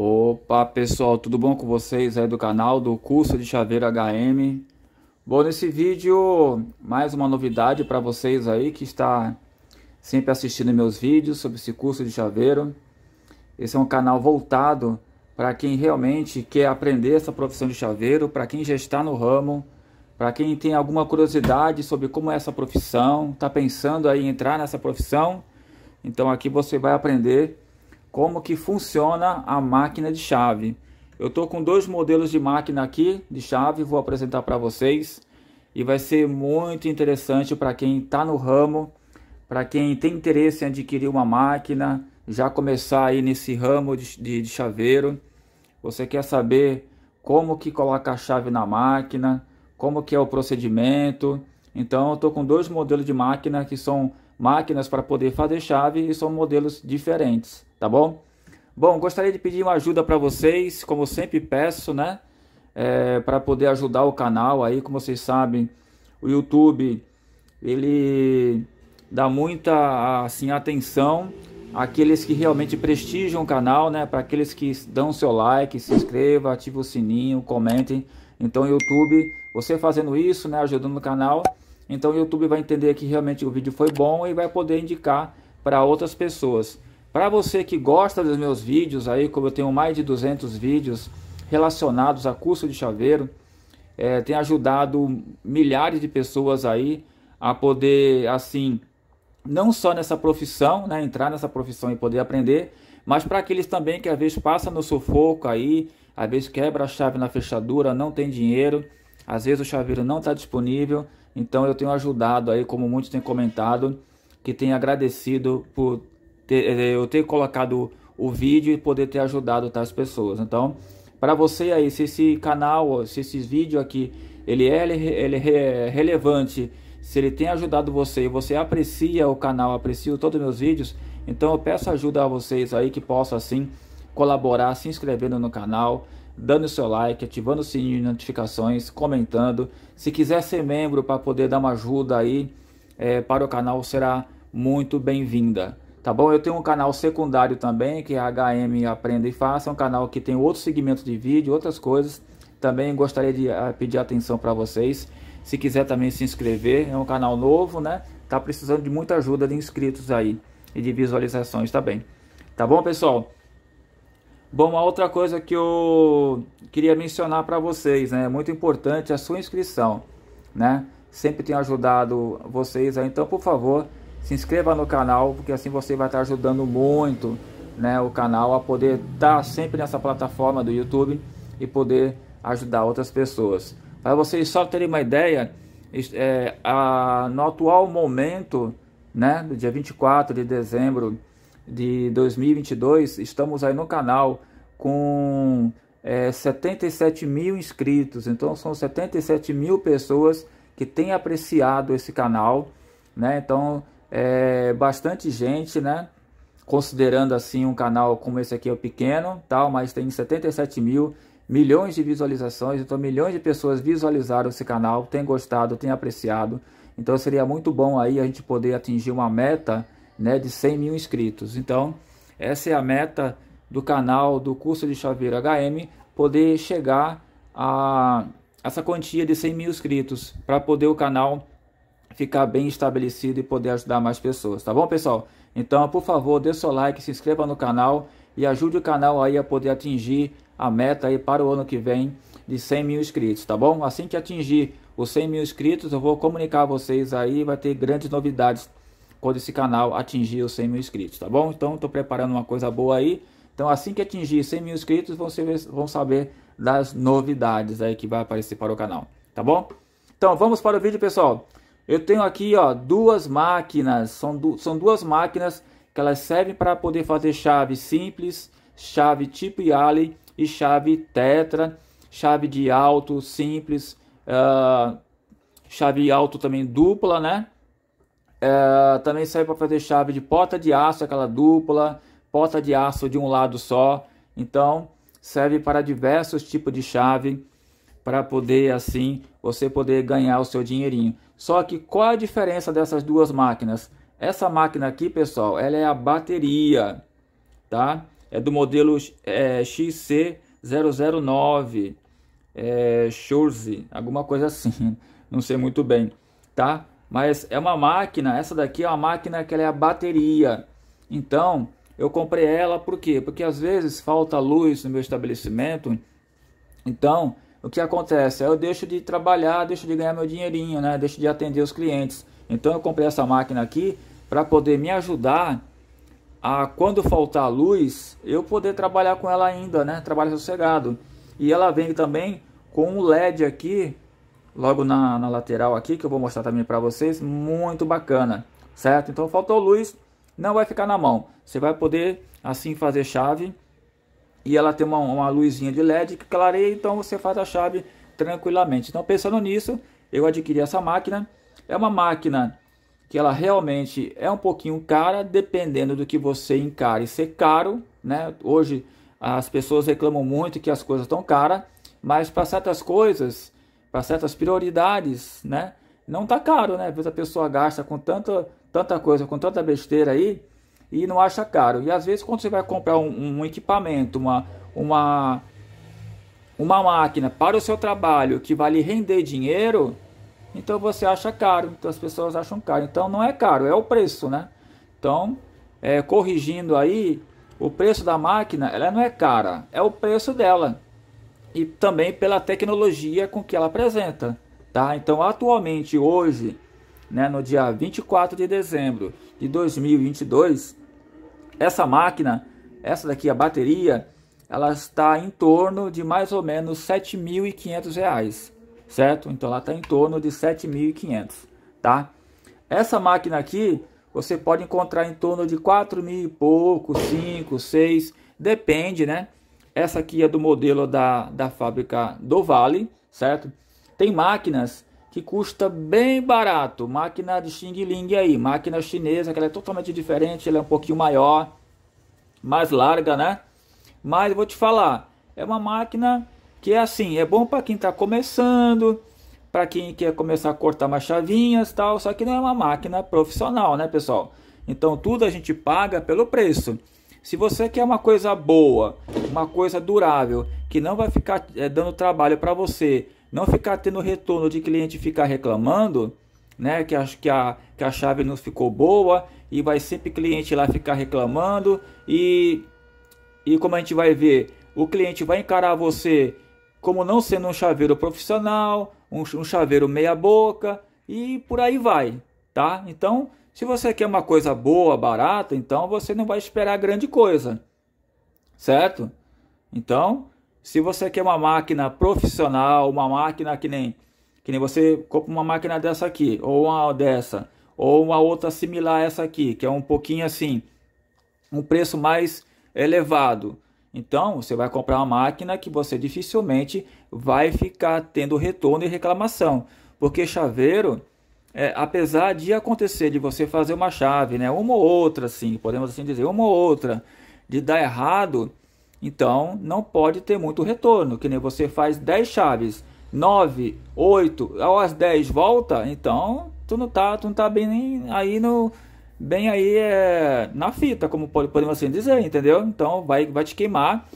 Opa pessoal, tudo bom com vocês aí do canal do curso de chaveiro HM? Bom, nesse vídeo mais uma novidade para vocês aí que está sempre assistindo meus vídeos sobre esse curso de chaveiro. Esse é um canal voltado para quem realmente quer aprender essa profissão de chaveiro, para quem já está no ramo, para quem tem alguma curiosidade sobre como é essa profissão, está pensando aí em entrar nessa profissão, então aqui você vai aprender como que funciona a máquina de chave. Eu estou com dois modelos de máquina aqui de chave, vou apresentar para vocês e vai ser muito interessante para quem está no ramo, para quem tem interesse em adquirir uma máquina, já começar aí nesse ramo de, de, de chaveiro. Você quer saber como que coloca a chave na máquina, como que é o procedimento. Então eu estou com dois modelos de máquina que são máquinas para poder fazer chave e são modelos diferentes, tá bom? Bom, gostaria de pedir uma ajuda para vocês, como sempre peço, né? É, para poder ajudar o canal aí, como vocês sabem, o YouTube ele dá muita assim atenção àqueles que realmente prestigiam o canal, né? Para aqueles que dão seu like, se inscreva, ative o sininho, comentem. Então, YouTube, você fazendo isso, né, ajudando o canal, então o YouTube vai entender que realmente o vídeo foi bom e vai poder indicar para outras pessoas. Para você que gosta dos meus vídeos, aí como eu tenho mais de 200 vídeos relacionados a curso de chaveiro, é, tem ajudado milhares de pessoas aí a poder assim não só nessa profissão, né, entrar nessa profissão e poder aprender, mas para aqueles também que às vezes passa no sufoco aí, às vezes quebra a chave na fechadura, não tem dinheiro, às vezes o chaveiro não está disponível, então eu tenho ajudado aí, como muitos têm comentado, que tem agradecido por ter, eh, eu ter colocado o vídeo e poder ter ajudado tais pessoas. Então, para você aí, se esse canal, se esse vídeo aqui, ele é, ele é relevante, se ele tem ajudado você e você aprecia o canal, aprecia todos os meus vídeos, então eu peço ajuda a vocês aí que possam assim colaborar se inscrevendo no canal, dando o seu like, ativando o sininho de notificações, comentando. Se quiser ser membro para poder dar uma ajuda aí é, para o canal, será muito bem-vinda. Tá bom? Eu tenho um canal secundário também, que é HM Aprenda e Faça, é um canal que tem outro segmento de vídeo, outras coisas. Também gostaria de eh, pedir atenção para vocês. Se quiser também se inscrever, é um canal novo, né? Tá precisando de muita ajuda de inscritos aí e de visualizações também. Tá bom, pessoal? Bom, uma outra coisa que eu queria mencionar para vocês, né? É muito importante a sua inscrição, né? Sempre tenho ajudado vocês aí, então por favor, se inscreva no canal, porque assim você vai estar ajudando muito, né, o canal a poder estar sempre nessa plataforma do YouTube e poder ajudar outras pessoas. Para vocês só terem uma ideia, é, a, no atual momento, né, do dia 24 de dezembro de 2022, estamos aí no canal com é, 77 mil inscritos. Então são 77 mil pessoas que têm apreciado esse canal, né? Então é bastante gente, né? Considerando assim um canal como esse aqui é pequeno, tal, mas tem 77 mil milhões de visualizações, então milhões de pessoas visualizaram esse canal, têm gostado, têm apreciado. Então seria muito bom aí a gente poder atingir uma meta né, de 100 mil inscritos. Então, essa é a meta do canal do curso de chaveiro HM, poder chegar a essa quantia de 100 mil inscritos, para poder o canal ficar bem estabelecido e poder ajudar mais pessoas, tá bom, pessoal? Então, por favor, dê seu like, se inscreva no canal e ajude o canal aí a poder atingir a meta aí para o ano que vem de 100 mil inscritos, tá bom? Assim que atingir os 100 mil inscritos, eu vou comunicar a vocês aí, vai ter grandes novidades quando esse canal atingir os 100 mil inscritos, tá bom? Então estou preparando uma coisa boa aí. Então assim que atingir 100 mil inscritos, vocês vão saber das novidades aí que vai aparecer para o canal, tá bom? Então vamos para o vídeo, pessoal. Eu tenho aqui ó, duas máquinas, são, du são duas máquinas que elas servem para poder fazer chave simples, chave tipo Yali e chave tetra, chave de alto simples, uh, chave alto também dupla, né? É, também serve para fazer chave de porta de aço, aquela dupla, porta de aço de um lado só. Então, serve para diversos tipos de chave para poder assim você poder ganhar o seu dinheirinho. Só que qual a diferença dessas duas máquinas? Essa máquina aqui, pessoal, ela é a bateria, tá? É do modelo é, XC009, é, Schurze, alguma coisa assim, não sei muito bem, tá? Mas é uma máquina, essa daqui é uma máquina que é a bateria. Então, eu comprei ela por quê? Porque às vezes falta luz no meu estabelecimento. Então, o que acontece? Eu deixo de trabalhar, deixo de ganhar meu dinheirinho, né? Deixo de atender os clientes. Então, eu comprei essa máquina aqui para poder me ajudar a quando faltar luz, eu poder trabalhar com ela ainda, né? Trabalho sossegado. E ela vem também com um LED aqui logo na, na lateral aqui, que eu vou mostrar também para vocês, muito bacana, certo? Então faltou luz, não vai ficar na mão, você vai poder assim fazer chave, e ela tem uma, uma luzinha de LED que clareia, então você faz a chave tranquilamente. Então pensando nisso, eu adquiri essa máquina, é uma máquina que ela realmente é um pouquinho cara, dependendo do que você encare ser caro, né? Hoje as pessoas reclamam muito que as coisas estão caras, mas para certas coisas para certas prioridades, né? Não tá caro, né? Às vezes a pessoa gasta com tanta, tanta coisa, com tanta besteira aí e não acha caro. E às vezes quando você vai comprar um, um equipamento, uma, uma, uma máquina para o seu trabalho que vai lhe render dinheiro, então você acha caro, então as pessoas acham caro. Então não é caro, é o preço, né? Então, é, corrigindo aí, o preço da máquina, ela não é cara, é o preço dela e também pela tecnologia com que ela apresenta. Tá? Então, atualmente, hoje, né, no dia 24 de dezembro de 2022, essa máquina, essa daqui, a bateria, ela está em torno de mais ou menos R$ 7.500, certo? Então, ela está em torno de R$ 7.500, tá? Essa máquina aqui, você pode encontrar em torno de 4 mil e pouco, 5, 6, depende, né? Essa aqui é do modelo da, da fábrica do Vale, certo? Tem máquinas que custa bem barato, máquina de Xing Ling aí, máquina chinesa, que ela é totalmente diferente, ela é um pouquinho maior, mais larga, né? Mas vou te falar, é uma máquina que é assim, é bom para quem está começando, para quem quer começar a cortar umas chavinhas tal, só que não é uma máquina profissional, né, pessoal? Então tudo a gente paga pelo preço. Se você quer uma coisa boa, uma coisa durável, que não vai ficar é, dando trabalho para você, não ficar tendo retorno de cliente ficar reclamando, né? Que acho que, a, que a chave não ficou boa e vai sempre cliente lá ficar reclamando e, e como a gente vai ver, o cliente vai encarar você como não sendo um chaveiro profissional, um, um chaveiro meia boca e por aí vai, tá? Então se você quer uma coisa boa, barata, então você não vai esperar grande coisa, certo? Então, se você quer uma máquina profissional, uma máquina que nem que nem você compra uma máquina dessa aqui, ou uma dessa, ou uma outra similar a essa aqui, que é um pouquinho assim, um preço mais elevado. Então, você vai comprar uma máquina que você dificilmente vai ficar tendo retorno e reclamação, porque chaveiro é, apesar de acontecer de você fazer uma chave, né, uma ou outra, assim, podemos assim dizer, uma ou outra, de dar errado, então não pode ter muito retorno, que nem você faz 10 chaves, 9, 8, ou as 10 volta, então tu não tá, tu não tá bem nem aí no bem aí é, na fita, como pode, podemos assim dizer, entendeu? Então vai vai te queimar,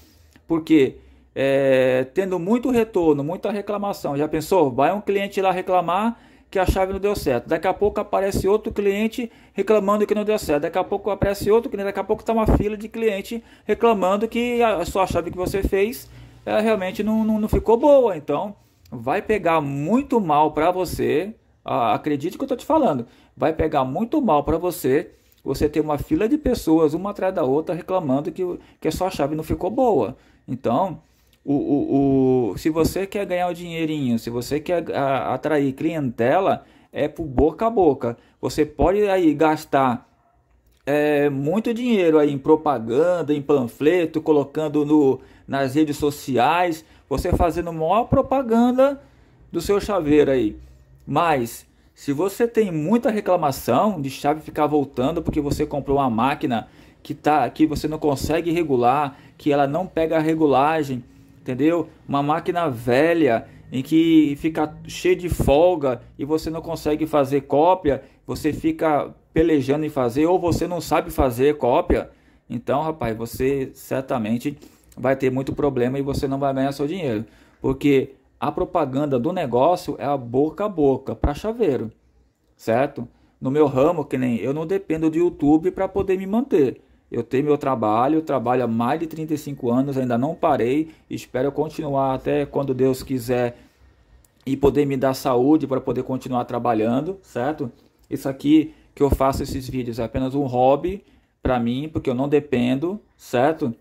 porque é, tendo muito retorno, muita reclamação, já pensou? Vai um cliente lá reclamar que a chave não deu certo. Daqui a pouco aparece outro cliente reclamando que não deu certo. Daqui a pouco aparece outro cliente, daqui a pouco está uma fila de cliente reclamando que a sua chave que você fez ela realmente não, não, não ficou boa. Então vai pegar muito mal para você. Ah, acredite que eu estou te falando. Vai pegar muito mal para você você ter uma fila de pessoas, uma atrás da outra, reclamando que, que a sua chave não ficou boa. Então, o, o, o, se você quer ganhar o dinheirinho, se você quer a, atrair clientela, é por boca a boca. Você pode aí gastar é, muito dinheiro aí em propaganda, em panfleto, colocando no, nas redes sociais, você fazendo maior propaganda do seu chaveiro aí. Mas se você tem muita reclamação de chave ficar voltando porque você comprou uma máquina que tá que você não consegue regular, que ela não pega a regulagem, entendeu? Uma máquina velha em que fica cheio de folga e você não consegue fazer cópia, você fica pelejando em fazer ou você não sabe fazer cópia. Então, rapaz, você certamente vai ter muito problema e você não vai ganhar seu dinheiro, porque a propaganda do negócio é a boca a boca para chaveiro, certo? No meu ramo, que nem eu não dependo de YouTube para poder me manter. Eu tenho meu trabalho, trabalho há mais de 35 anos, ainda não parei. Espero continuar até quando Deus quiser e poder me dar saúde para poder continuar trabalhando, certo? Isso aqui que eu faço esses vídeos é apenas um hobby para mim, porque eu não dependo, certo?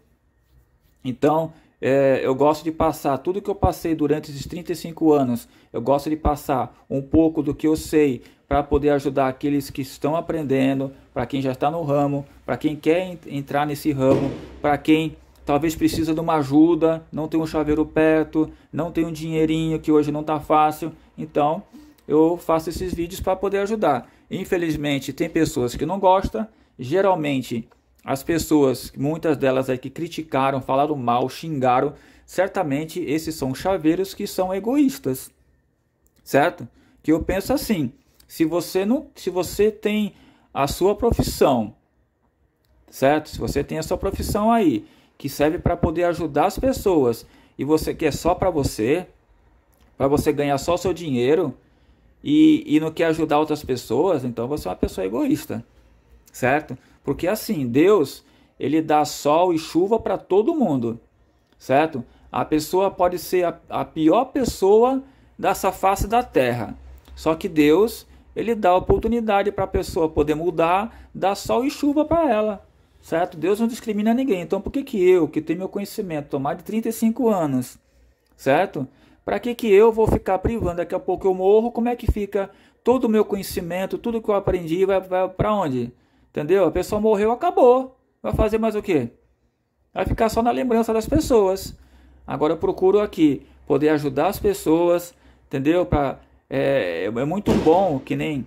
Então, é, eu gosto de passar tudo que eu passei durante esses 35 anos. Eu gosto de passar um pouco do que eu sei, para poder ajudar aqueles que estão aprendendo, para quem já está no ramo, para quem quer entrar nesse ramo, para quem talvez precisa de uma ajuda, não tem um chaveiro perto, não tem um dinheirinho que hoje não está fácil. Então, eu faço esses vídeos para poder ajudar. Infelizmente, tem pessoas que não gostam. Geralmente, as pessoas, muitas delas aí que criticaram, falaram mal, xingaram, certamente esses são chaveiros que são egoístas, certo? Que eu penso assim, se você não, se você tem a sua profissão, certo? Se você tem a sua profissão aí, que serve para poder ajudar as pessoas, e você quer só para você, para você ganhar só seu dinheiro e, e não quer ajudar outras pessoas, então você é uma pessoa egoísta, certo? Porque assim, Deus, ele dá sol e chuva para todo mundo, certo? A pessoa pode ser a, a pior pessoa dessa face da terra. Só que Deus, ele dá oportunidade para a pessoa poder mudar, dá sol e chuva para ela. Certo? Deus não discrimina ninguém. Então por que, que eu, que tenho meu conhecimento, tomar de 35 anos, certo? Para que, que eu vou ficar privando? Daqui a pouco eu morro, como é que fica todo o meu conhecimento, tudo que eu aprendi, vai, vai para onde? Entendeu? A pessoa morreu, acabou. Vai fazer mais o quê? Vai ficar só na lembrança das pessoas. Agora eu procuro aqui poder ajudar as pessoas, entendeu? Para é, é muito bom, que nem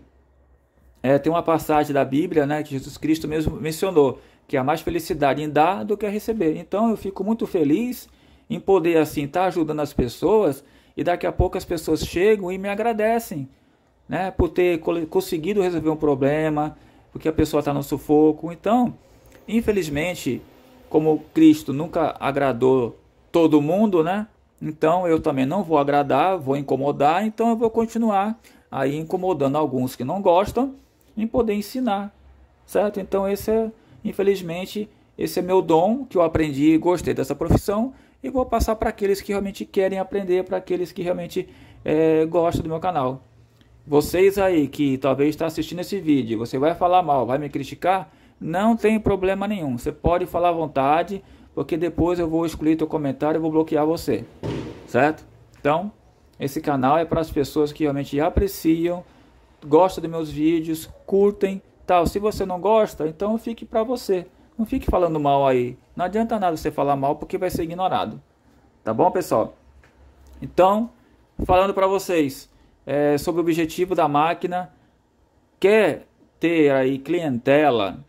é, tem uma passagem da Bíblia né, que Jesus Cristo mesmo mencionou, que é há mais felicidade em dar do que a receber. Então eu fico muito feliz em poder assim estar tá ajudando as pessoas e daqui a pouco as pessoas chegam e me agradecem né, por ter conseguido resolver um problema, porque a pessoa está no sufoco. Então, infelizmente, como Cristo nunca agradou todo mundo, né? Então eu também não vou agradar, vou incomodar, então eu vou continuar aí incomodando alguns que não gostam em poder ensinar, certo? Então esse é, infelizmente, esse é meu dom que eu aprendi e gostei dessa profissão e vou passar para aqueles que realmente querem aprender, para aqueles que realmente é, gostam do meu canal. Vocês aí que talvez está assistindo esse vídeo, você vai falar mal, vai me criticar, não tem problema nenhum. Você pode falar à vontade, porque depois eu vou excluir teu comentário e vou bloquear você, certo? Então, esse canal é para as pessoas que realmente apreciam, gostam dos meus vídeos, curtem, tal. Se você não gosta, então fique para você. Não fique falando mal aí. Não adianta nada você falar mal porque vai ser ignorado. Tá bom, pessoal? Então, falando para vocês é, sobre o objetivo da máquina, quer ter aí clientela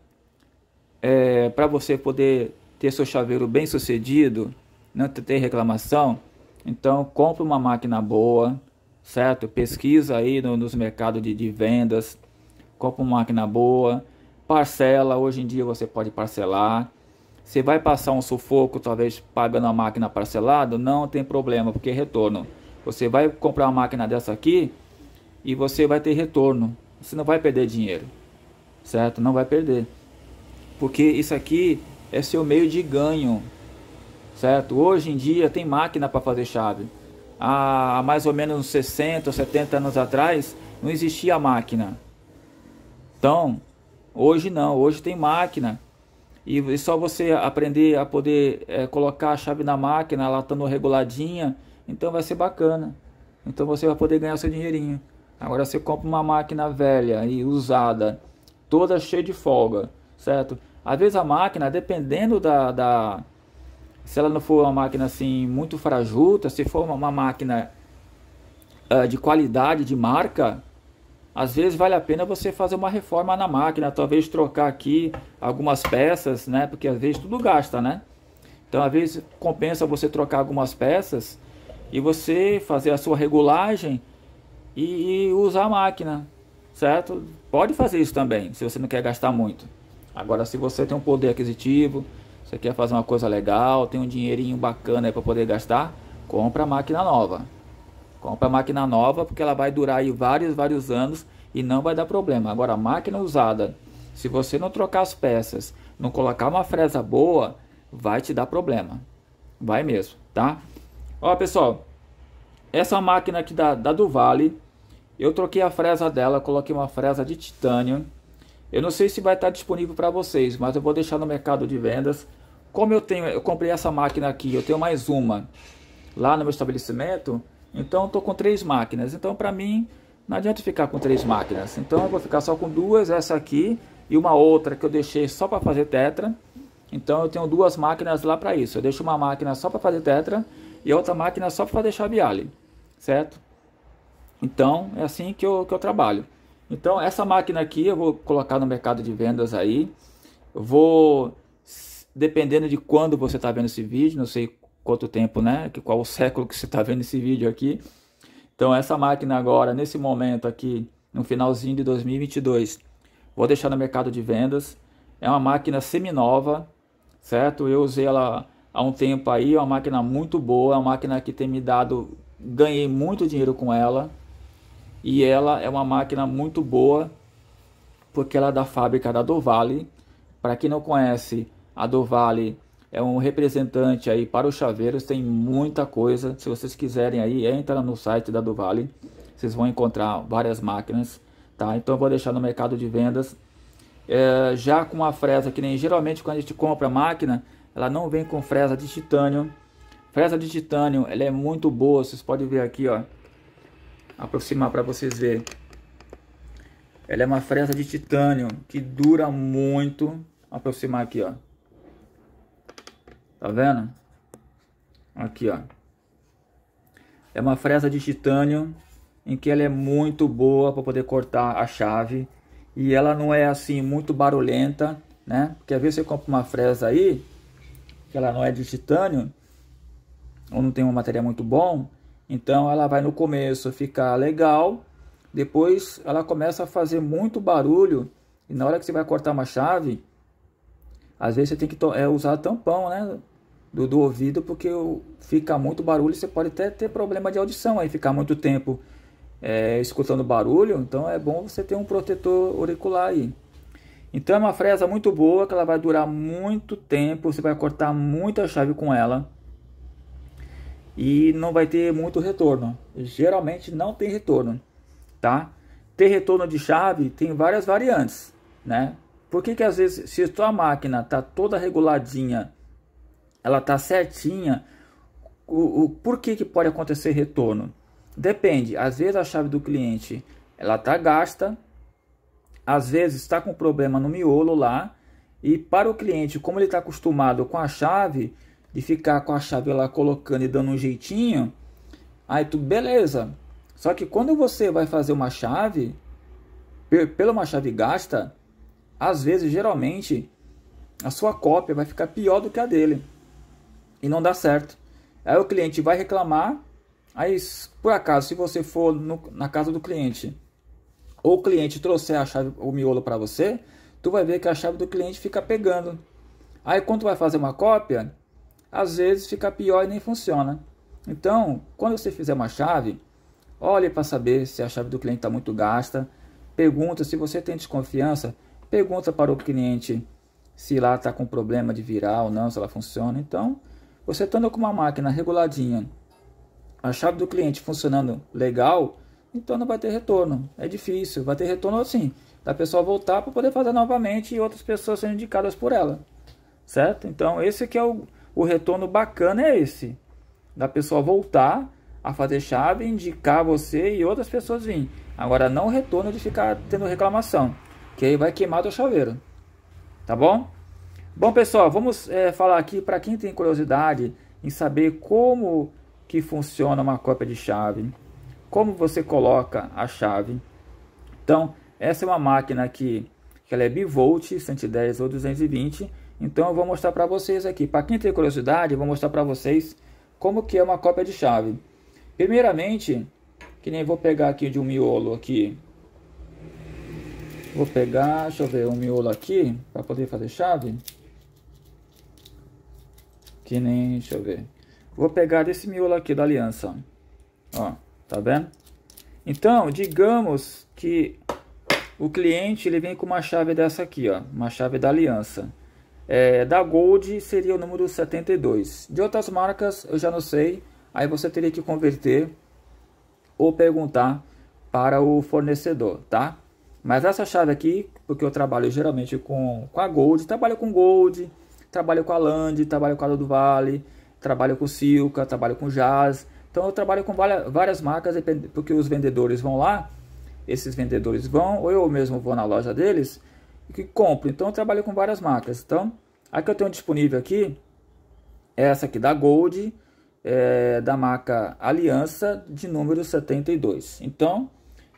é, para você poder ter seu chaveiro bem sucedido, não né, ter reclamação, então compre uma máquina boa, certo? Pesquisa aí no, nos mercados de, de vendas, compra uma máquina boa, parcela, hoje em dia você pode parcelar. Você vai passar um sufoco, talvez pagando a máquina parcelado, não tem problema, porque é retorno. Você vai comprar uma máquina dessa aqui e você vai ter retorno. Você não vai perder dinheiro, certo? Não vai perder. Porque isso aqui é seu meio de ganho, certo? Hoje em dia tem máquina para fazer chave. Há mais ou menos 60 ou 70 anos atrás não existia máquina. Então, hoje não, hoje tem máquina. E só você aprender a poder é, colocar a chave na máquina, ela estando reguladinha, então vai ser bacana. Então você vai poder ganhar seu dinheirinho. Agora você compra uma máquina velha e usada, toda cheia de folga, certo? Às vezes a máquina, dependendo da, da se ela não for uma máquina assim muito frajuta, se for uma, uma máquina uh, de qualidade, de marca, às vezes vale a pena você fazer uma reforma na máquina, talvez trocar aqui algumas peças, né? Porque às vezes tudo gasta, né? Então às vezes compensa você trocar algumas peças e você fazer a sua regulagem e, e usar a máquina, certo? Pode fazer isso também, se você não quer gastar muito. Agora, se você tem um poder aquisitivo, você quer fazer uma coisa legal, tem um dinheirinho bacana para poder gastar, compra a máquina nova. Compra a máquina nova porque ela vai durar aí vários, vários anos e não vai dar problema. Agora, a máquina usada, se você não trocar as peças, não colocar uma fresa boa, vai te dar problema. Vai mesmo, tá? Ó, pessoal, essa máquina aqui da, da Duvale, eu troquei a fresa dela, coloquei uma fresa de titânio eu não sei se vai estar disponível para vocês, mas eu vou deixar no mercado de vendas. Como eu tenho, eu comprei essa máquina aqui, eu tenho mais uma lá no meu estabelecimento, então estou com três máquinas. Então para mim não adianta ficar com três máquinas. Então eu vou ficar só com duas, essa aqui e uma outra que eu deixei só para fazer tetra. Então eu tenho duas máquinas lá para isso. Eu deixo uma máquina só para fazer tetra e outra máquina só para deixar biale, certo? Então é assim que eu, que eu trabalho. Então essa máquina aqui eu vou colocar no mercado de vendas aí. Eu vou, dependendo de quando você está vendo esse vídeo, não sei quanto tempo, né? Qual o século que você está vendo esse vídeo aqui. Então essa máquina agora, nesse momento aqui, no finalzinho de 2022, vou deixar no mercado de vendas. É uma máquina semi-nova, certo? Eu usei ela há um tempo aí, é uma máquina muito boa, é uma máquina que tem me dado, ganhei muito dinheiro com ela, e ela é uma máquina muito boa porque ela é da fábrica da Dovale. Para quem não conhece, a Dovale é um representante aí para os chaveiros, tem muita coisa. Se vocês quiserem aí, entra no site da Dovale, vocês vão encontrar várias máquinas, tá? Então eu vou deixar no mercado de vendas. É, já com a fresa que nem geralmente quando a gente compra a máquina, ela não vem com fresa de titânio. Fresa de titânio, ela é muito boa, vocês podem ver aqui, ó aproximar para vocês verem. Ela é uma fresa de titânio que dura muito. Vou aproximar aqui, ó. Tá vendo? Aqui, ó. É uma fresa de titânio em que ela é muito boa para poder cortar a chave. E ela não é assim muito barulhenta, né? Porque às vezes você compra uma fresa aí, que ela não é de titânio, ou não tem uma matéria muito bom, então ela vai no começo ficar legal, depois ela começa a fazer muito barulho e na hora que você vai cortar uma chave, às vezes você tem que é, usar tampão, né? Do, do ouvido, porque fica muito barulho, você pode até ter problema de audição aí, ficar muito tempo é, escutando barulho, então é bom você ter um protetor auricular aí. Então é uma fresa muito boa, que ela vai durar muito tempo, você vai cortar muita chave com ela e não vai ter muito retorno. Geralmente não tem retorno, tá? Ter retorno de chave tem várias variantes, né? Por que, que às vezes, se a sua máquina tá toda reguladinha, ela tá certinha, o, o, por que, que pode acontecer retorno? Depende, às vezes a chave do cliente ela tá gasta, às vezes está com problema no miolo lá, e para o cliente, como ele está acostumado com a chave, de ficar com a chave lá colocando e dando um jeitinho, aí tu beleza. Só que quando você vai fazer uma chave, pela uma chave gasta, às vezes, geralmente, a sua cópia vai ficar pior do que a dele. E não dá certo. Aí o cliente vai reclamar. Aí, por acaso, se você for no, na casa do cliente, ou o cliente trouxer a chave, o miolo para você, tu vai ver que a chave do cliente fica pegando. Aí quando tu vai fazer uma cópia, às vezes fica pior e nem funciona. Então, quando você fizer uma chave, olhe para saber se a chave do cliente está muito gasta, pergunta se você tem desconfiança, pergunta para o cliente se lá está com problema de virar ou não, se ela funciona. Então, você estando com uma máquina reguladinha, a chave do cliente funcionando legal, então não vai ter retorno. É difícil, vai ter retorno assim, da pessoa voltar para poder fazer novamente e outras pessoas sendo indicadas por ela. Certo? Então, esse aqui é o o retorno bacana é esse: da pessoa voltar a fazer chave, indicar você e outras pessoas virem. Agora, não retorno de ficar tendo reclamação, que aí vai queimar o chaveiro. Tá bom? Bom, pessoal, vamos é, falar aqui para quem tem curiosidade em saber como que funciona uma cópia de chave, como você coloca a chave. Então, essa é uma máquina que, que ela é bivolt, 110 ou 220 então eu vou mostrar para vocês aqui. Para quem tem curiosidade, eu vou mostrar para vocês como que é uma cópia de chave. Primeiramente, que nem vou pegar aqui de um miolo aqui. Vou pegar, deixa eu ver, um miolo aqui para poder fazer chave. Que nem, deixa eu ver. Vou pegar desse miolo aqui da aliança. Ó, tá vendo? Então, digamos que o cliente ele vem com uma chave dessa aqui, ó, uma chave da aliança. É, da Gold seria o número 72. De outras marcas eu já não sei, aí você teria que converter ou perguntar para o fornecedor, tá? Mas essa chave aqui, porque eu trabalho geralmente com, com a Gold, trabalho com Gold, trabalho com a Land, trabalho com a do Vale, trabalho com Silca, trabalho com Jazz. Então eu trabalho com várias, várias marcas, porque os vendedores vão lá, esses vendedores vão, ou eu mesmo vou na loja deles, e que compro. Então eu trabalho com várias marcas. Então, a que eu tenho disponível aqui é essa aqui da Gold, é, da marca Aliança, de número 72. Então,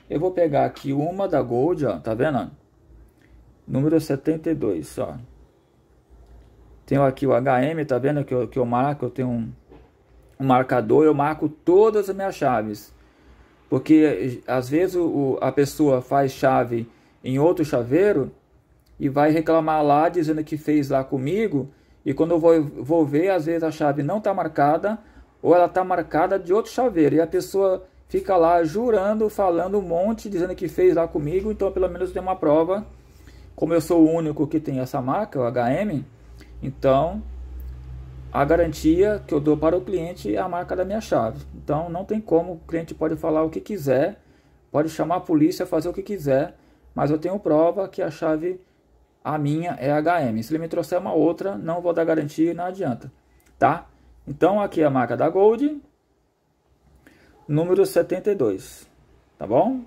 eu vou pegar aqui uma da Gold, ó, tá vendo? Número 72, ó. Tenho aqui o HM, tá vendo que eu, que eu marco, eu tenho um, um marcador, eu marco todas as minhas chaves. Porque às vezes o, a pessoa faz chave em outro chaveiro e vai reclamar lá dizendo que fez lá comigo. E quando eu vou, vou ver, às vezes a chave não está marcada ou ela está marcada de outro chaveiro. E a pessoa fica lá jurando, falando um monte, dizendo que fez lá comigo. Então, pelo menos tem uma prova. Como eu sou o único que tem essa marca, o HM, então a garantia que eu dou para o cliente é a marca da minha chave. Então, não tem como. O cliente pode falar o que quiser, pode chamar a polícia, fazer o que quiser, mas eu tenho prova que a chave a minha é HM. Se ele me trouxer uma outra, não vou dar garantia e não adianta, tá? Então, aqui é a marca da Gold, número 72, tá bom?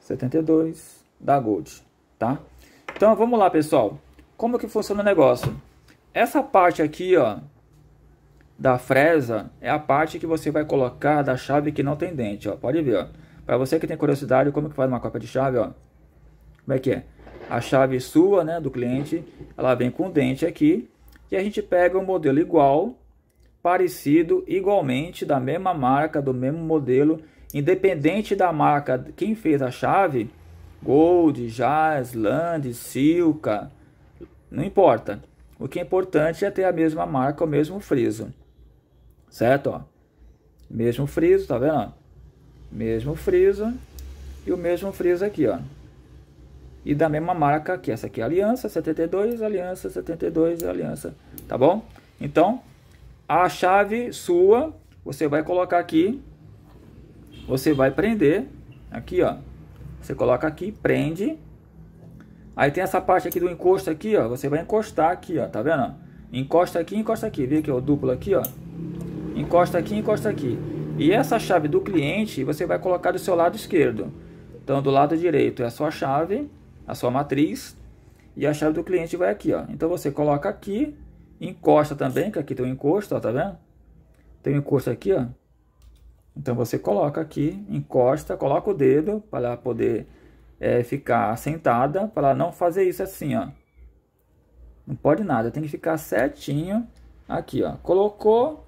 72 da Gold, tá? Então, vamos lá, pessoal. Como que funciona o negócio? Essa parte aqui, ó, da fresa, é a parte que você vai colocar da chave que não tem dente, ó. Pode ver, ó. Para você que tem curiosidade, como que faz uma copa de chave, ó. Como é que é? a chave é sua, né, do cliente, ela vem com o dente aqui, e a gente pega um modelo igual, parecido, igualmente, da mesma marca, do mesmo modelo, independente da marca, quem fez a chave, Gold, Jazz, Land, Silca, não importa. O que é importante é ter a mesma marca, o mesmo friso, certo? Ó. Mesmo friso, tá vendo? Mesmo friso e o mesmo friso aqui, ó e da mesma marca que essa aqui, Aliança 72, Aliança 72, Aliança, tá bom? Então, a chave sua, você vai colocar aqui, você vai prender, aqui ó, você coloca aqui, prende, aí tem essa parte aqui do encosto aqui ó, você vai encostar aqui ó, tá vendo? Encosta aqui, encosta aqui, vê que é o duplo aqui ó, encosta aqui, encosta aqui. E essa chave do cliente, você vai colocar do seu lado esquerdo. Então, do lado direito é a sua chave, a sua matriz e a chave do cliente vai aqui, ó. Então você coloca aqui, encosta também, que aqui tem um encosto, ó, tá vendo? Tem um encosto aqui, ó. Então você coloca aqui, encosta, coloca o dedo para ela poder é, ficar sentada, para ela não fazer isso assim, ó. Não pode nada, tem que ficar certinho aqui, ó. Colocou,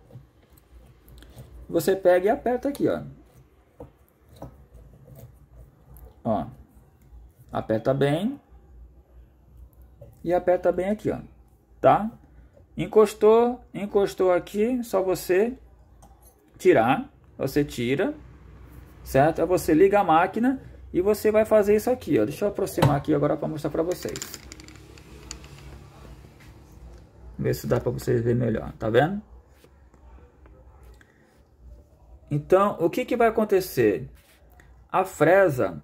você pega e aperta aqui, ó. Ó. Aperta bem. E aperta bem aqui, ó. Tá? Encostou, encostou aqui, só você tirar. Você tira, certo? Aí é você liga a máquina e você vai fazer isso aqui, ó. Deixa eu aproximar aqui agora para mostrar para vocês. Ver se dá para vocês verem melhor, tá vendo? Então, o que, que vai acontecer? A fresa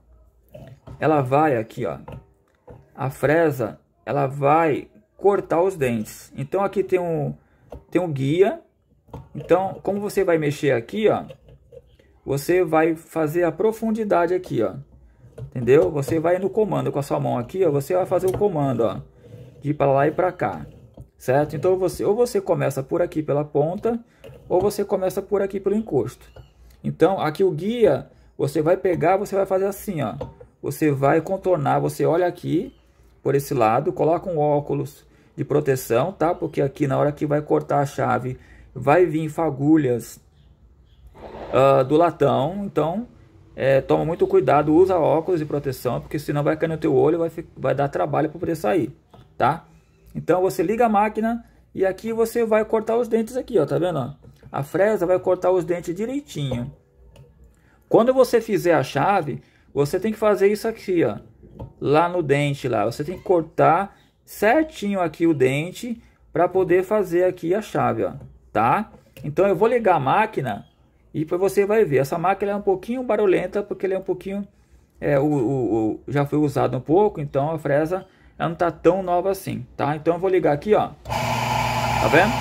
ela vai aqui, ó. A fresa, ela vai cortar os dentes. Então aqui tem um tem um guia. Então, como você vai mexer aqui, ó, você vai fazer a profundidade aqui, ó. Entendeu? Você vai no comando com a sua mão aqui, ó, você vai fazer o comando, ó, de para lá e para cá. Certo? Então você ou você começa por aqui pela ponta, ou você começa por aqui pelo encosto. Então, aqui o guia, você vai pegar, você vai fazer assim, ó você vai contornar, você olha aqui por esse lado, coloca um óculos de proteção, tá? Porque aqui na hora que vai cortar a chave, vai vir fagulhas uh, do latão, então é, toma muito cuidado, usa óculos de proteção, porque senão vai cair no teu olho, vai, vai dar trabalho para poder sair, tá? Então você liga a máquina e aqui você vai cortar os dentes aqui, ó, tá vendo? A fresa vai cortar os dentes direitinho. Quando você fizer a chave, você tem que fazer isso aqui, ó. Lá no dente, lá. Você tem que cortar certinho aqui o dente para poder fazer aqui a chave, ó. Tá? Então eu vou ligar a máquina e você vai ver. Essa máquina é um pouquinho barulhenta porque ele é um pouquinho... É, o, o, o já foi usado um pouco, então a fresa ela não tá tão nova assim, tá? Então eu vou ligar aqui, ó. Tá vendo?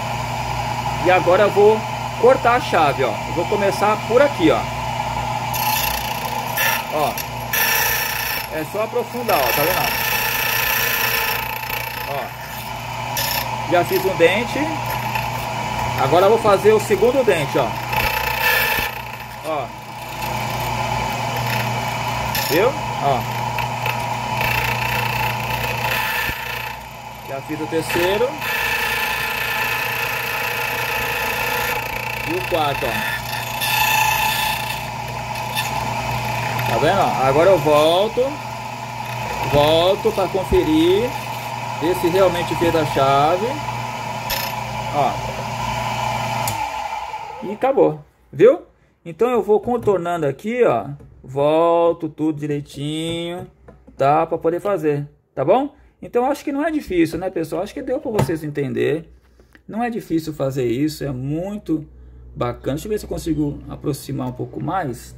E agora eu vou cortar a chave, ó. Eu vou começar por aqui, ó. Ó. É só aprofundar, ó, tá vendo? Ó. Já fiz um dente. Agora vou fazer o segundo dente, ó. Ó. Viu? Ó. Já fiz o terceiro. E o quarto, ó. Tá vendo? Agora eu volto. Volto para conferir. Ver se realmente fez a chave. Ó. E acabou. Viu? Então eu vou contornando aqui, ó. Volto tudo direitinho. Tá? Para poder fazer. Tá bom? Então acho que não é difícil, né, pessoal? Acho que deu para vocês entender. Não é difícil fazer isso. É muito bacana. Deixa eu ver se eu consigo aproximar um pouco mais.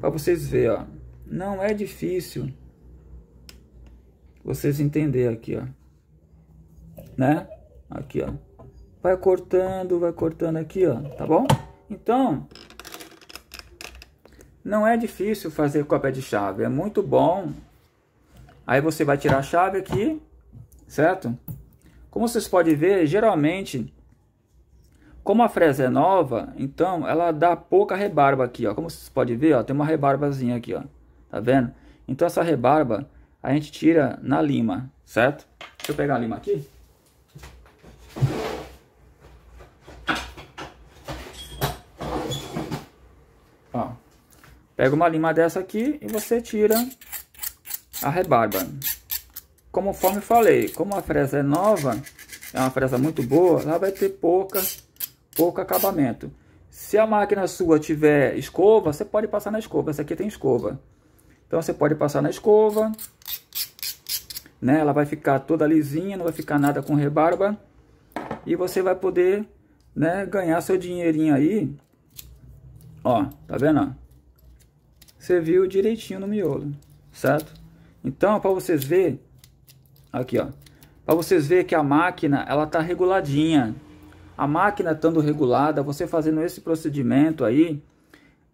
Para vocês verem, ó. Não é difícil vocês entenderem aqui, ó. Né? Aqui, ó. Vai cortando, vai cortando aqui, ó. Tá bom? Então, não é difícil fazer cópia de chave. É muito bom. Aí você vai tirar a chave aqui, certo? Como vocês podem ver, geralmente, como a fresa é nova, então ela dá pouca rebarba aqui, ó. Como vocês podem ver, ó, tem uma rebarbazinha aqui, ó. Tá vendo? Então essa rebarba a gente tira na lima, certo? Deixa eu pegar a lima aqui. Ó, pega uma lima dessa aqui e você tira a rebarba. Como eu falei, como a fresa é nova, é uma fresa muito boa, ela vai ter pouca, pouco acabamento. Se a máquina sua tiver escova, você pode passar na escova. Essa aqui tem escova. Então você pode passar na escova, né? Ela vai ficar toda lisinha, não vai ficar nada com rebarba. E você vai poder, né, ganhar seu dinheirinho aí. Ó, tá vendo? Você viu direitinho no miolo, certo? Então, para vocês ver aqui, ó. Para vocês ver que a máquina, ela tá reguladinha. A máquina estando regulada, você fazendo esse procedimento aí,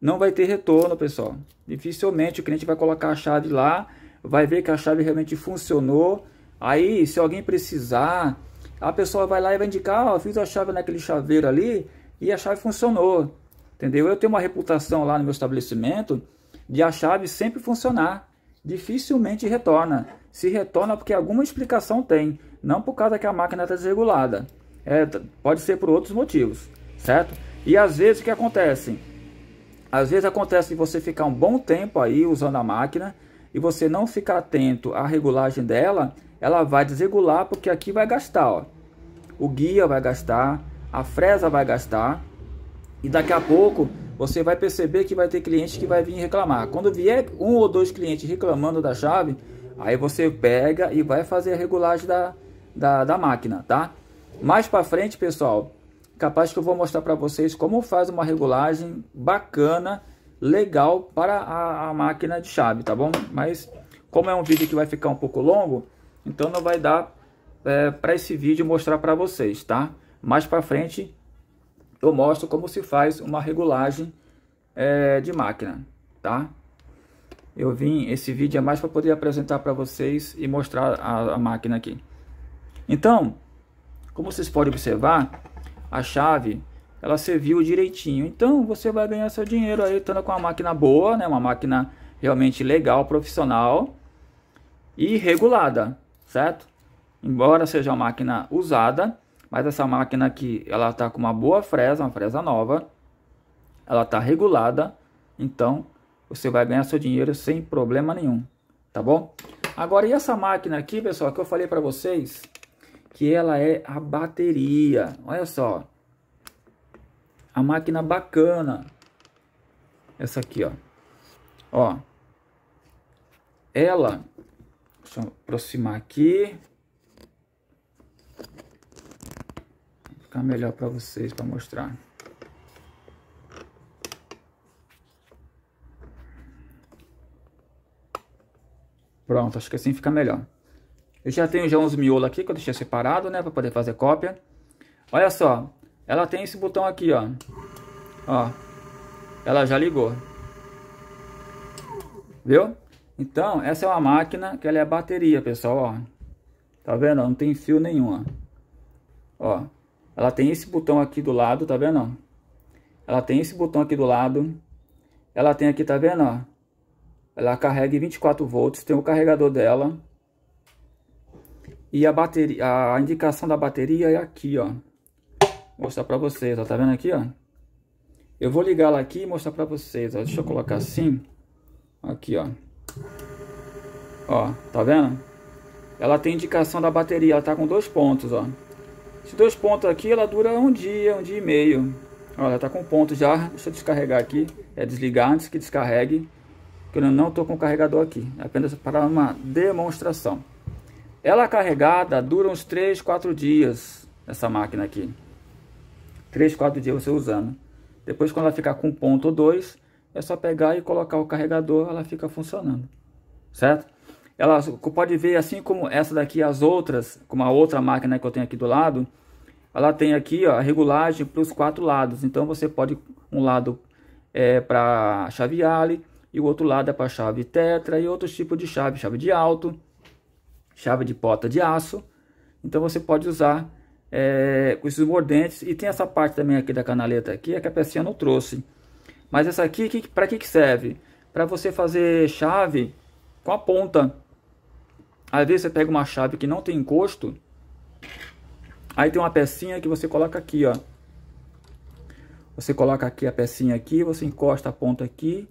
não vai ter retorno, pessoal. Dificilmente o cliente vai colocar a chave lá vai ver que a chave realmente funcionou. Aí, se alguém precisar, a pessoa vai lá e vai indicar, ó, oh, fiz a chave naquele chaveiro ali e a chave funcionou. Entendeu? Eu tenho uma reputação lá no meu estabelecimento de a chave sempre funcionar. Dificilmente retorna. Se retorna porque alguma explicação tem, não por causa que a máquina está desregulada. É, pode ser por outros motivos, certo? E às vezes o que acontece? Às vezes acontece de você ficar um bom tempo aí usando a máquina e você não ficar atento à regulagem dela, ela vai desregular porque aqui vai gastar, ó. O guia vai gastar, a fresa vai gastar e daqui a pouco você vai perceber que vai ter cliente que vai vir reclamar. Quando vier um ou dois clientes reclamando da chave, aí você pega e vai fazer a regulagem da, da, da máquina, tá? Mais para frente, pessoal, capaz que eu vou mostrar para vocês como faz uma regulagem bacana legal para a, a, máquina de chave, tá bom? Mas como é um vídeo que vai ficar um pouco longo, então não vai dar é, para esse vídeo mostrar para vocês, tá? Mais para frente eu mostro como se faz uma regulagem é, de máquina, tá? Eu vim, esse vídeo é mais para poder apresentar para vocês e mostrar a, a máquina aqui. Então, como vocês podem observar, a chave ela serviu direitinho. Então você vai ganhar seu dinheiro aí, estando com uma máquina boa, né? Uma máquina realmente legal, profissional e regulada, certo? Embora seja uma máquina usada, mas essa máquina aqui, ela tá com uma boa fresa, uma fresa nova, ela tá regulada, então você vai ganhar seu dinheiro sem problema nenhum, tá bom? Agora, e essa máquina aqui, pessoal, que eu falei para vocês, que ela é a bateria, olha só, a máquina bacana. Essa aqui, ó. Ó. Ela, deixa eu aproximar aqui. ficar melhor para vocês, para mostrar. Pronto, acho que assim fica melhor. Eu já tenho já uns miolos aqui que eu deixei separado, né? Para poder fazer cópia. Olha só, ela tem esse botão aqui, ó. Ó. Ela já ligou. Viu? Então, essa é uma máquina que ela é bateria, pessoal, ó. Tá vendo? Não tem fio nenhum, ó. ó. Ela tem esse botão aqui do lado, tá vendo? Ela tem esse botão aqui do lado. Ela tem aqui, tá vendo, ó. Ela carrega 24 volts, tem o carregador dela. E a bateria, a indicação da bateria é aqui, ó mostrar pra vocês, ó. Tá vendo aqui, ó? Eu vou ligar ela aqui e mostrar pra vocês, ó. Deixa eu colocar assim. Aqui, ó. Ó, tá vendo? Ela tem indicação da bateria, ela tá com dois pontos, ó. Esses dois pontos aqui, ela dura um dia, um dia e meio. Olha, tá com ponto já. Deixa eu descarregar aqui. É desligar antes que descarregue. Que eu não tô com o carregador aqui. É apenas para uma demonstração. Ela carregada dura uns 3, 4 dias. Essa máquina aqui. 3, 4 dias você usando. Depois, quando ela ficar com um ponto ou dois, é só pegar e colocar o carregador, ela fica funcionando, certo? Ela pode ver, assim como essa daqui, as outras, como a outra máquina que eu tenho aqui do lado, ela tem aqui ó, a regulagem para os quatro lados. Então, você pode, um lado é para a chave ali e o outro lado é para chave tetra e outros tipos de chave, chave de alto, chave de porta de aço. Então você pode usar é, com esses mordentes. E tem essa parte também aqui da canaleta aqui, é que a pecinha não trouxe. Mas essa aqui, que, para que, que serve? Para você fazer chave com a ponta. Às vezes você pega uma chave que não tem encosto. Aí tem uma pecinha que você coloca aqui, ó. Você coloca aqui a pecinha aqui, você encosta a ponta aqui.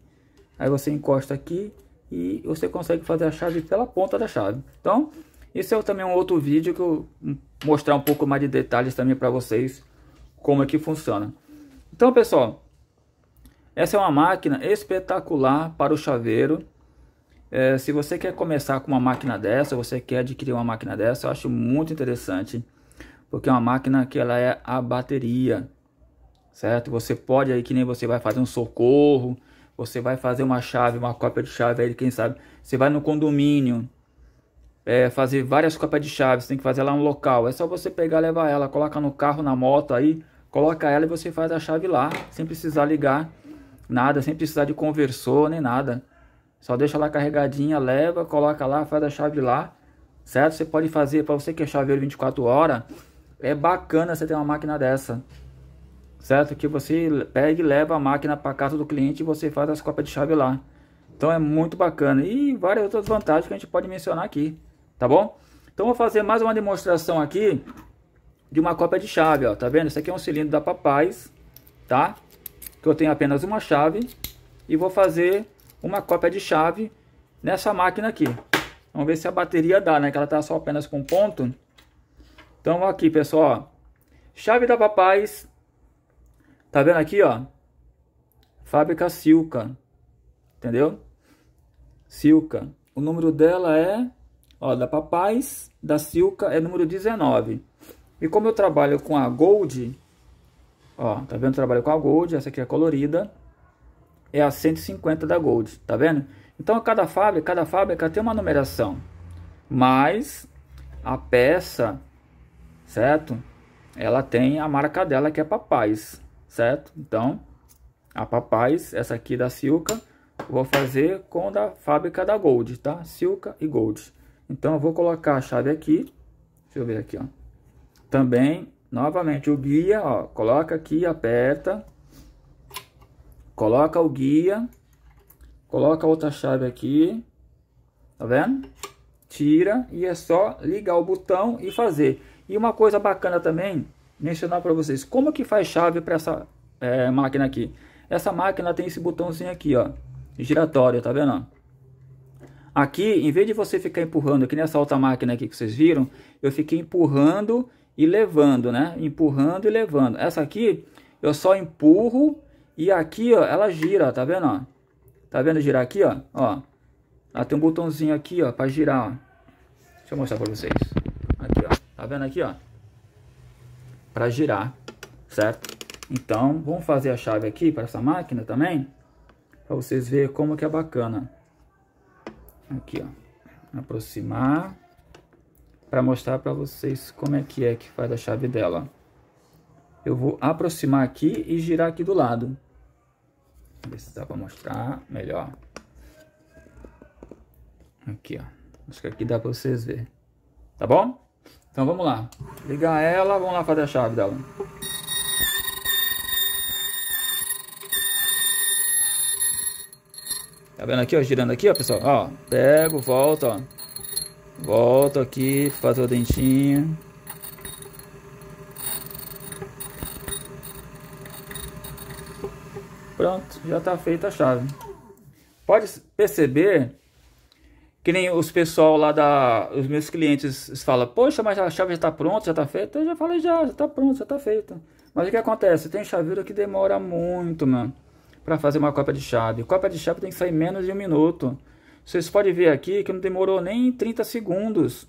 Aí você encosta aqui e você consegue fazer a chave pela ponta da chave. Então, isso é também um outro vídeo que eu mostrar um pouco mais de detalhes também para vocês como é que funciona. Então, pessoal, essa é uma máquina espetacular para o chaveiro. É, se você quer começar com uma máquina dessa, você quer adquirir uma máquina dessa, eu acho muito interessante, porque é uma máquina que ela é a bateria, certo? Você pode aí que nem você vai fazer um socorro, você vai fazer uma chave, uma cópia de chave aí, quem sabe, você vai no condomínio, é, fazer várias copas de chaves, tem que fazer lá no local. É só você pegar, levar ela, coloca no carro, na moto aí, coloca ela e você faz a chave lá, sem precisar ligar nada, sem precisar de conversor nem nada. Só deixa lá carregadinha, leva, coloca lá, faz a chave lá, certo? Você pode fazer, para você que é chaveiro 24 horas, é bacana você ter uma máquina dessa, certo? Que você pega e leva a máquina para casa do cliente e você faz as copas de chave lá. Então é muito bacana e várias outras vantagens que a gente pode mencionar aqui tá bom? Então vou fazer mais uma demonstração aqui de uma cópia de chave, ó, tá vendo? Isso aqui é um cilindro da Papais, tá? Que eu tenho apenas uma chave e vou fazer uma cópia de chave nessa máquina aqui. Vamos ver se a bateria dá, né? Que ela tá só apenas com ponto. Então aqui, pessoal, ó. Chave da Papais, tá vendo aqui, ó? Fábrica Silca, entendeu? Silca. O número dela é Ó, da Papais, da Silca é número 19. E como eu trabalho com a Gold, ó, tá vendo? Eu trabalho com a Gold, essa aqui é colorida. É a 150 da Gold, tá vendo? Então, cada fábrica, cada fábrica tem uma numeração. Mas a peça, certo? Ela tem a marca dela que é Papais, certo? Então, a Papais, essa aqui da Silca, vou fazer com da fábrica da Gold, tá? Silca e Gold. Então eu vou colocar a chave aqui. Deixa eu ver aqui, ó. Também, novamente, o guia, ó. Coloca aqui, aperta. Coloca o guia. Coloca outra chave aqui. Tá vendo? Tira e é só ligar o botão e fazer. E uma coisa bacana também, mencionar para vocês. Como que faz chave para essa é, máquina aqui? Essa máquina tem esse botãozinho aqui, ó. Giratório, tá vendo? Aqui, em vez de você ficar empurrando, aqui nessa outra máquina aqui que vocês viram, eu fiquei empurrando e levando, né? Empurrando e levando. Essa aqui, eu só empurro e aqui, ó, ela gira, tá vendo, ó? Tá vendo girar aqui, ó? Ó. Ela tem um botãozinho aqui, ó, pra girar, ó. Deixa eu mostrar pra vocês. Aqui, ó. Tá vendo aqui, ó? Pra girar, certo? Então, vamos fazer a chave aqui para essa máquina também, para vocês verem como que é bacana. Aqui, ó. Aproximar. Para mostrar para vocês como é que é que faz a chave dela. Eu vou aproximar aqui e girar aqui do lado. Ver se dá para mostrar melhor. Aqui, ó. Acho que aqui dá para vocês verem. Tá bom? Então vamos lá. Ligar ela, vamos lá fazer a chave dela. Tá vendo aqui, ó? Girando aqui, ó, pessoal. Ó, pego, volto, ó. Volto aqui, faço o dentinho. Pronto, já tá feita a chave. Pode perceber que nem os pessoal lá da... Os meus clientes falam, poxa, mas a chave já tá pronta, já tá feita. Eu já falei, já, já tá pronto, já tá feita. Mas o que acontece? Tem chaveiro que demora muito, mano para fazer uma cópia de chave. Cópia de chave tem que sair menos de um minuto. Vocês podem ver aqui que não demorou nem 30 segundos.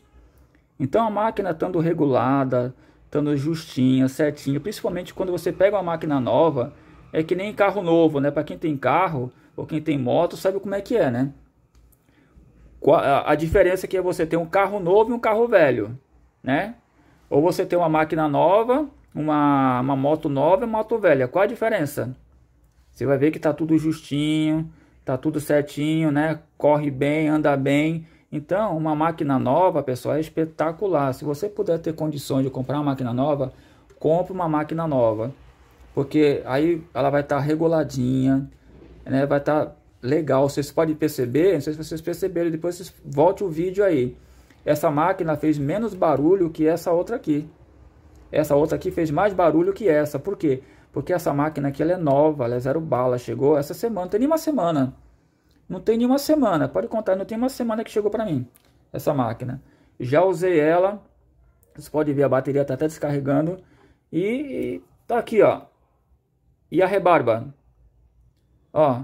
Então a máquina estando regulada, estando justinha, certinha, principalmente quando você pega uma máquina nova, é que nem carro novo, né? Para quem tem carro ou quem tem moto, sabe como é que é, né? A diferença é que é você tem um carro novo e um carro velho, né? Ou você tem uma máquina nova, uma, uma moto nova e uma moto velha. Qual a diferença? Você vai ver que tá tudo justinho, tá tudo certinho, né? Corre bem, anda bem. Então, uma máquina nova, pessoal, é espetacular. Se você puder ter condições de comprar uma máquina nova, compre uma máquina nova. Porque aí ela vai estar tá reguladinha, né? Vai estar tá legal. Vocês podem perceber, não sei se vocês perceberam, depois vocês volte o vídeo aí. Essa máquina fez menos barulho que essa outra aqui. Essa outra aqui fez mais barulho que essa. Por quê? porque essa máquina aqui ela é nova, ela é zero bala, chegou essa semana, não tem nenhuma semana. Não tem nenhuma semana, pode contar, não tem uma semana que chegou para mim essa máquina. Já usei ela, você pode ver a bateria está até descarregando e, e tá aqui, ó. E a rebarba. Ó,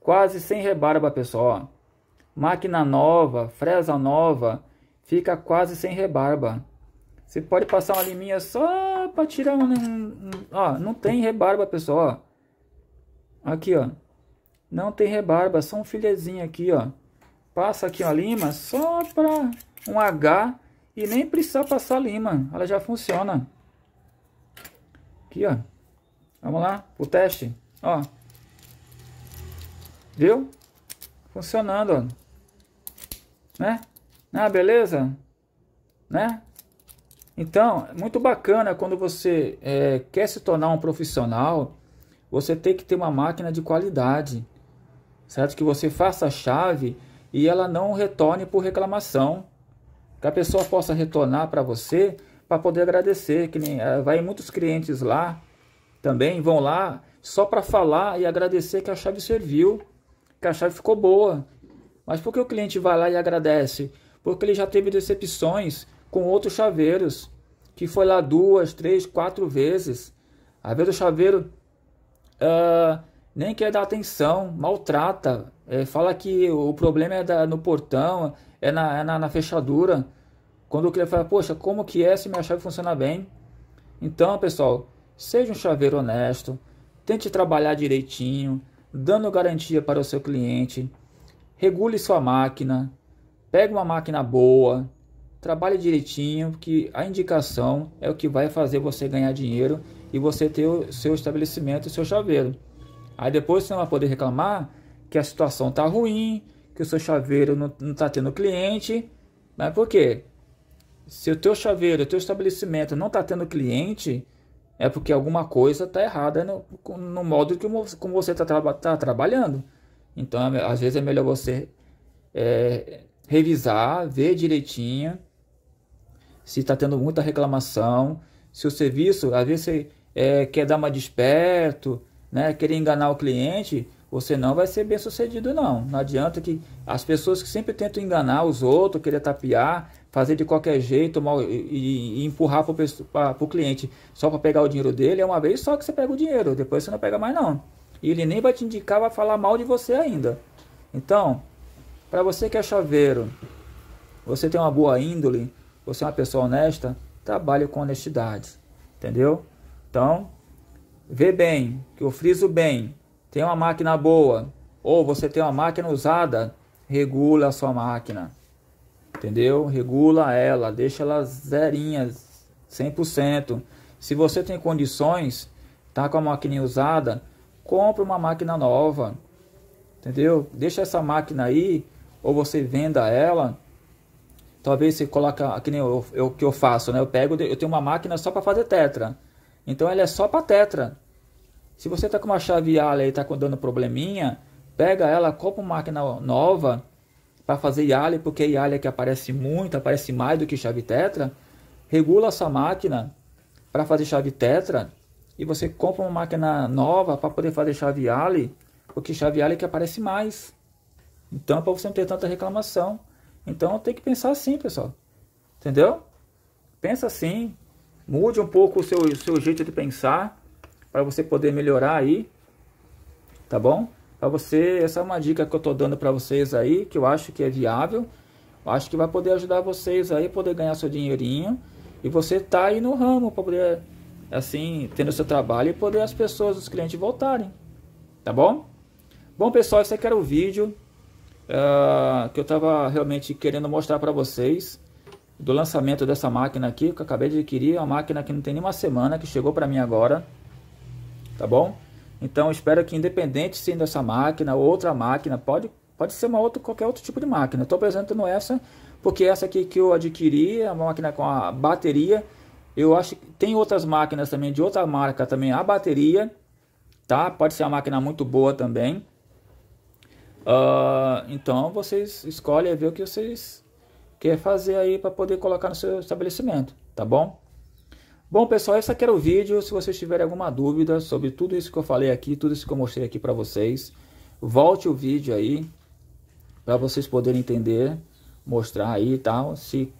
quase sem rebarba, pessoal, ó. Máquina nova, fresa nova, fica quase sem rebarba. Você pode passar uma liminha só para tirar um, um, um, Ó, não tem rebarba, pessoal, ó. Aqui, ó. Não tem rebarba, só um filezinho aqui, ó. Passa aqui uma lima só para um H e nem precisa passar lima. Ela já funciona. Aqui, ó. Vamos lá, o teste, ó. Viu? Funcionando, ó. Né? Ah, beleza? Né? Então, é muito bacana quando você é, quer se tornar um profissional, você tem que ter uma máquina de qualidade, certo? Que você faça a chave e ela não retorne por reclamação, que a pessoa possa retornar para você para poder agradecer, que nem, é, vai muitos clientes lá também, vão lá só para falar e agradecer que a chave serviu, que a chave ficou boa. Mas por que o cliente vai lá e agradece? Porque ele já teve decepções, com outros chaveiros, que foi lá duas, três, quatro vezes. Às vezes o chaveiro uh, nem quer dar atenção, maltrata, é, fala que o problema é da, no portão, é na, é na, na fechadura. Quando o cliente fala, poxa, como que é se minha chave funciona bem? Então, pessoal, seja um chaveiro honesto, tente trabalhar direitinho, dando garantia para o seu cliente, regule sua máquina, pegue uma máquina boa, Trabalhe direitinho, que a indicação é o que vai fazer você ganhar dinheiro e você ter o seu estabelecimento, o seu chaveiro. Aí depois você não vai poder reclamar que a situação tá ruim, que o seu chaveiro não, não tá tendo cliente. Mas por quê? Se o teu chaveiro, o teu estabelecimento não tá tendo cliente, é porque alguma coisa tá errada no, no modo que, como você tá, tá trabalhando. Então, é às vezes é melhor você é, revisar, ver direitinho se está tendo muita reclamação, se o serviço, às vezes você é, quer dar uma desperto, né, querer enganar o cliente, você não vai ser bem sucedido não. Não adianta que as pessoas que sempre tentam enganar os outros, querer tapear, fazer de qualquer jeito mal, e, e empurrar para o cliente só para pegar o dinheiro dele, é uma vez só que você pega o dinheiro, depois você não pega mais não. E ele nem vai te indicar, vai falar mal de você ainda. Então, para você que é chaveiro, você tem uma boa índole, você é uma pessoa honesta, trabalhe com honestidade. Entendeu? Então, vê bem, que eu friso bem, tem uma máquina boa, ou você tem uma máquina usada, regula a sua máquina. Entendeu? Regula ela, deixa ela zerinha, 100%. Se você tem condições, tá com a máquina usada, compra uma máquina nova. Entendeu? Deixa essa máquina aí, ou você venda ela Talvez você coloca, que nem o que eu faço, né? Eu pego, eu tenho uma máquina só para fazer tetra. Então ela é só para tetra. Se você está com uma chave alha e está dando probleminha, pega ela, compra uma máquina nova para fazer Yale, porque Yale é que aparece muito, aparece mais do que chave tetra. Regula essa sua máquina para fazer chave tetra e você compra uma máquina nova para poder fazer chave Yale, porque chave Yale é que aparece mais. Então, é para você não ter tanta reclamação. Então tem que pensar assim, pessoal. Entendeu? Pensa assim, mude um pouco o seu, o seu jeito de pensar para você poder melhorar aí, tá bom? Para você, essa é uma dica que eu tô dando para vocês aí, que eu acho que é viável. Eu acho que vai poder ajudar vocês aí poder ganhar seu dinheirinho e você tá aí no ramo para poder assim, tendo seu trabalho e poder as pessoas, os clientes voltarem, tá bom? Bom, pessoal, esse aqui era o vídeo uh, que eu estava realmente querendo mostrar para vocês do lançamento dessa máquina aqui, que eu acabei de adquirir, é uma máquina que não tem nenhuma semana, que chegou para mim agora, tá bom? Então espero que independente sendo essa máquina ou outra máquina, pode, pode ser uma outra, qualquer outro tipo de máquina. Estou apresentando essa, porque essa aqui que eu adquiri, é uma máquina com a bateria, eu acho que tem outras máquinas também de outra marca também a bateria, tá? Pode ser uma máquina muito boa também, Uh, então vocês escolhem ver o que vocês querem fazer aí para poder colocar no seu estabelecimento, tá bom? Bom pessoal, esse aqui era o vídeo. Se vocês tiverem alguma dúvida sobre tudo isso que eu falei aqui, tudo isso que eu mostrei aqui para vocês, volte o vídeo aí para vocês poderem entender, mostrar aí e tal. Se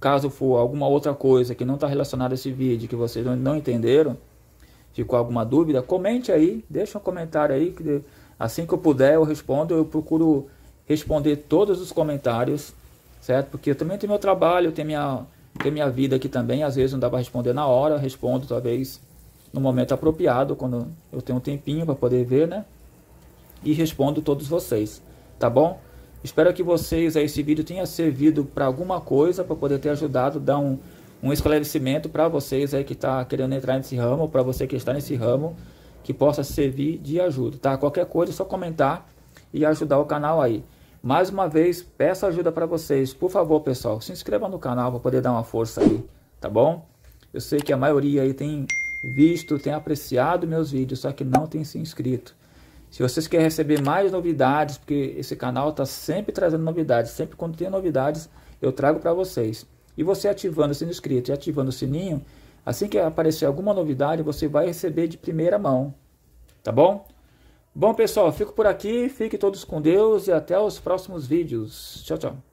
caso for alguma outra coisa que não está relacionada a esse vídeo, que vocês não entenderam, ficou alguma dúvida, comente aí, deixa um comentário aí que Assim que eu puder, eu respondo. Eu procuro responder todos os comentários, certo? Porque eu também tenho meu trabalho, eu tenho minha, tenho minha vida aqui também. Às vezes não dá para responder na hora, respondo talvez no momento apropriado, quando eu tenho um tempinho para poder ver, né? E respondo todos vocês, tá bom? Espero que vocês, esse vídeo tenha servido para alguma coisa, para poder ter ajudado, dar um, um esclarecimento para vocês aí que está querendo entrar nesse ramo, para você que está nesse ramo que possa servir de ajuda, tá? Qualquer coisa é só comentar e ajudar o canal aí. Mais uma vez, peço ajuda para vocês. Por favor, pessoal, se inscreva no canal para poder dar uma força aí, tá bom? Eu sei que a maioria aí tem visto, tem apreciado meus vídeos, só que não tem se inscrito. Se vocês querem receber mais novidades, porque esse canal está sempre trazendo novidades, sempre quando tem novidades, eu trago para vocês. E você ativando, sendo inscrito e ativando o sininho, Assim que aparecer alguma novidade, você vai receber de primeira mão, tá bom? Bom, pessoal, fico por aqui. Fiquem todos com Deus e até os próximos vídeos. Tchau, tchau.